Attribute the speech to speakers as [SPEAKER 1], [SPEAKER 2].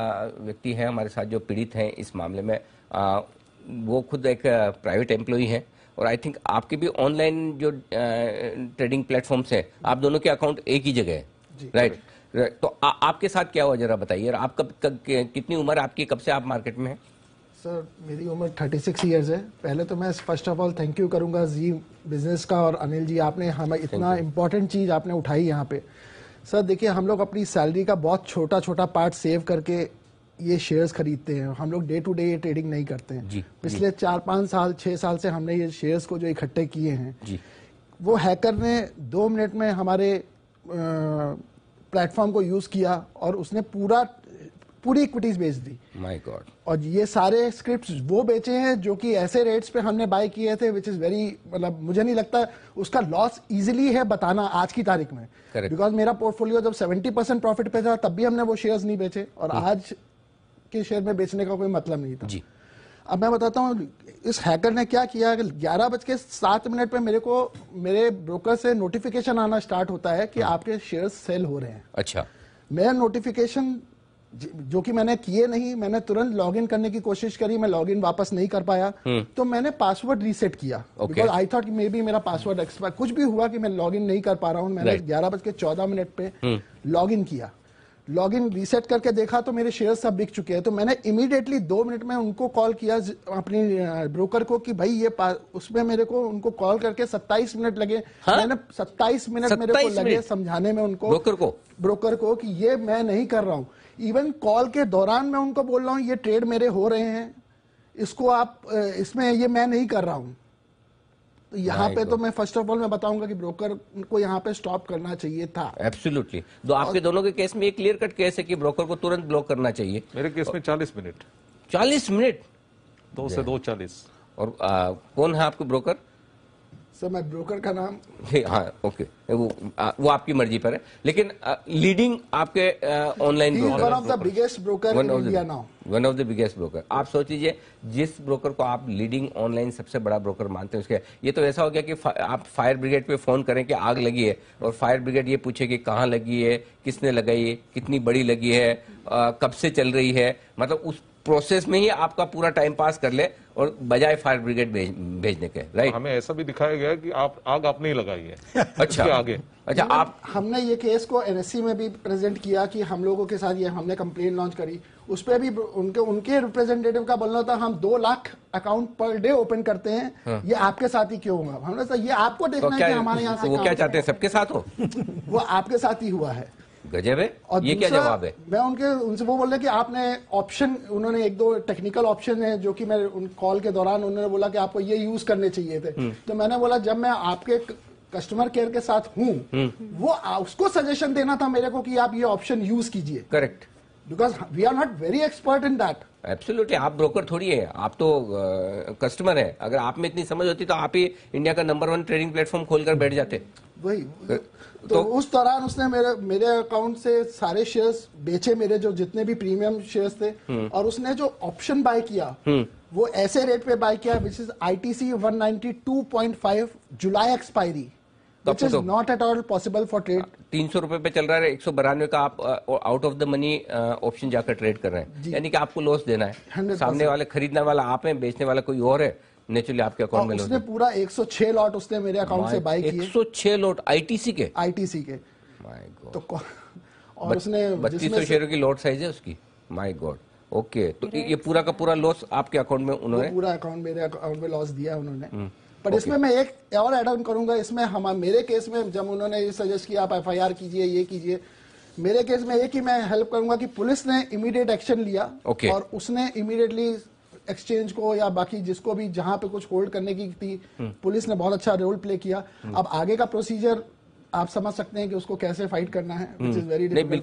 [SPEAKER 1] व्यक्ति हैं हमारे साथ जो पीड़ित हैं इस मामले में आ, वो खुद एक प्राइवेट एम्प्लॉई हैं और आई थिंक आपके भी ऑनलाइन जो ट्रेडिंग प्लेटफॉर्म्स हैं आप दोनों के अकाउंट एक ही जगह है राइट तो आ, आपके साथ क्या हुआ जरा बताइए और आप कब, कब कितनी उम्र आपकी कब से आप मार्केट में हैं
[SPEAKER 2] सर मेरी उम्र 36 सिक्स ईयर्स है पहले तो मैं first of all thank you करूंगा जी बिजनेस का और अनिल जी आपने हमें इतना इम्पोर्टेंट चीज़ आपने उठाई यहाँ पे सर देखिए हम लोग अपनी सैलरी का बहुत छोटा छोटा पार्ट सेव करके ये शेयर्स खरीदते हैं हम लोग डे टू डे ट्रेडिंग नहीं करते हैं जी, पिछले जी. चार पांच साल छह साल से हमने ये शेयर्स को जो इकट्ठे किए हैं जी. वो हैकर ने दो मिनट में हमारे प्लेटफॉर्म को यूज़ किया और उसने पूरा पूरी इक्विटीज बेच दी माई गॉड और ये सारे स्क्रिप्ट वो बेचे हैं जो कि ऐसे रेट्स पे हमने बाय किए थे विच इज वेरी मतलब मुझे नहीं लगता उसका लॉस इजीली है बताना आज की तारीख में बिकॉज मेरा पोर्टफोलियो जब सेवेंटी परसेंट प्रॉफिट पे था तब भी हमने वो शेयर्स नहीं बेचे और hmm. आज के शेयर में बेचने का कोई मतलब नहीं था जी अब मैं बताता हूँ इस हैकर ने क्या किया ग्यारह बज के सात मिनट पर मेरे को मेरे ब्रोकर से नोटिफिकेशन आना स्टार्ट होता है कि hmm. आपके शेयर सेल हो रहे हैं अच्छा मेरा नोटिफिकेशन जो कि मैंने किए नहीं मैंने तुरंत लॉगिन करने की कोशिश करी मैं लॉगिन वापस नहीं कर पाया हुँ. हम्म। तो मैंने पासवर्ड रीसेट किया because I thought maybe मेरा पासवर्ड एक्सपायर कुछ भी हुआ कि मैं लॉगिन नहीं कर पा रहा हूँ मैंने ग्यारह बज के चौदह मिनट पे लॉग हम्म। इन किया लॉग इन रीसेट करके देखा तो मेरे शेयर सब बिक चुके हैं तो मैंने इमीडिएटली दो मिनट में उनको कॉल किया अपनी ब्रोकर को कि भाई ये उसमें मेरे को उनको कॉल करके सत्ताईस मिनट लगे हा? मैंने सत्ताईस मिनट मेरे को लगे समझाने में उनको ब्रोकर को ब्रोकर को कि ये मैं नहीं कर रहा हूँ इवन कॉल के दौरान मैं उनको बोल रहा हूँ ये ट्रेड मेरे हो रहे हैं इसको आप इसमें ये मैं नहीं कर रहा हूँ तो यहाँ पे तो मैं फर्स्ट ऑफ ऑल मैं बताऊंगा कि ब्रोकर को यहाँ पे स्टॉप करना चाहिए था
[SPEAKER 1] एब्सोल्युटली तो आपके दोनों के केस में एक क्लियर कट केस है कि ब्रोकर को तुरंत ब्लॉक करना चाहिए मेरे केस में चालीस मिनट चालीस मिनट दो से दो चालीस और आ, कौन है आपके ब्रोकर
[SPEAKER 2] सर मैं ब्रोकर का नाम
[SPEAKER 1] हाँ ओके वो आ, वो आपकी मर्जी पर है लेकिन आ, लीडिंग आपके online broker of the
[SPEAKER 2] biggest broker in India now
[SPEAKER 1] one of the biggest broker आप सोच लीजिए जिस ब्रोकर को आप लीडिंग ऑनलाइन सबसे बड़ा ब्रोकर मानते हैं उसके ये तो ऐसा हो गया कि फा, आप फायर ब्रिगेड पे फोन करें कि आग लगी है और फायर ब्रिगेड ये पूछे कि कहाँ लगी है किसने लगाई है कितनी बड़ी लगी है आ, कब से चल रही है मतलब उस प्रोसेस में ही आपका पूरा टाइम पास कर ले और बजाय फायर ब्रिगेड भेज, भेजने के राइट हमें ऐसा भी दिखाया गया कि आप आग आपने ही लगाई है अच्छा आगे अच्छा आप
[SPEAKER 2] हमने ये केस को एनएससी में भी प्रेजेंट किया कि हम लोगों के साथ ये हमने कंप्लेन लॉन्च करी उस पर भी उनके उनके रिप्रेजेंटेटिव का बोलना था हम दो lakh account per day open करते हैं हाँ। ये आपके साथ ही क्यों हुआ हमने ये आपको तो देखना है कि हमारे यहाँ से वो क्या चाहते
[SPEAKER 1] हैं सबके साथ हो
[SPEAKER 2] वो आपके साथ ही हुआ है
[SPEAKER 1] गजब है और ये क्या जवाब है
[SPEAKER 2] मैं उनके उनसे वो बोल रहा कि आपने ऑप्शन उन्होंने एक दो टेक्निकल ऑप्शन है जो कि मैं उन कॉल के दौरान उन्होंने बोला कि आपको ये यूज करने चाहिए थे हम्म। तो मैंने बोला जब मैं आपके कस्टमर केयर के साथ हूँ हम्म। वो उसको सजेशन देना था मेरे को कि आप ये ऑप्शन यूज कीजिए correct because we are not very expert in that
[SPEAKER 1] absolutely आप ब्रोकर थोड़ी है आप तो कस्टमर uh, है अगर आप में इतनी समझ होती तो आप ही इंडिया का नंबर वन ट्रेडिंग प्लेटफॉर्म खोलकर बैठ जाते वही तो, तो
[SPEAKER 2] उस दौरान उसने मेरे मेरे अकाउंट से सारे शेयर्स बेचे मेरे जो जितने भी प्रीमियम शेयर्स थे हम्म। और उसने जो ऑप्शन बाय किया हम्म। वो ऐसे रेट पे बाय किया विच इज आईटीसी 192.5 जुलाई एक्सपायरी तो which is तो not at all possible
[SPEAKER 1] हाँ, तीन सौ रुपए पे चल रहा है एक सौ बरानवे का आप out of the money option जाकर ट्रेड कर रहे हैं यानी कि आपको लॉस देना है सामने वाले खरीदने वाला आप है बेचने वाला कोई और है नेचुरली आपके अकाउंट में उसने
[SPEAKER 2] पूरा 106 लॉट उसने मेरे अकाउंट से बाई
[SPEAKER 1] किए 106 लॉट आईटीसी के आईटीसी के तो
[SPEAKER 2] और बत, उसने बत्तीस सौ शेयरों
[SPEAKER 1] की लॉट साइज है उसकी माय गॉड ओके तो ये पूरा का पूरा लॉस आपके अकाउंट में उन्होंने
[SPEAKER 2] पूरा अकाउंट मेरे अकाउंट में लॉस दिया उन्होंने
[SPEAKER 1] हम्म। पर okay. इसमें मैं
[SPEAKER 2] एक और एड ऑन करूंगा इसमें हम मेरे केस में जब उन्होंने ये सजेस्ट किया आप एफआईआर कीजिए ये कीजिए मेरे केस में एक ही मैं हेल्प करूंगा कि पुलिस ने इमीडिएट एक्शन लिया okay. और उसने इमीडिएटली एक्सचेंज को या बाकी जिसको भी जहां पे कुछ होल्ड करने की थी hmm. पुलिस ने बहुत अच्छा रोल प्ले किया hmm. अब आगे का प्रोसीजर आप समझ सकते हैं कि उसको कैसे फाइट करना है विच इज वेरी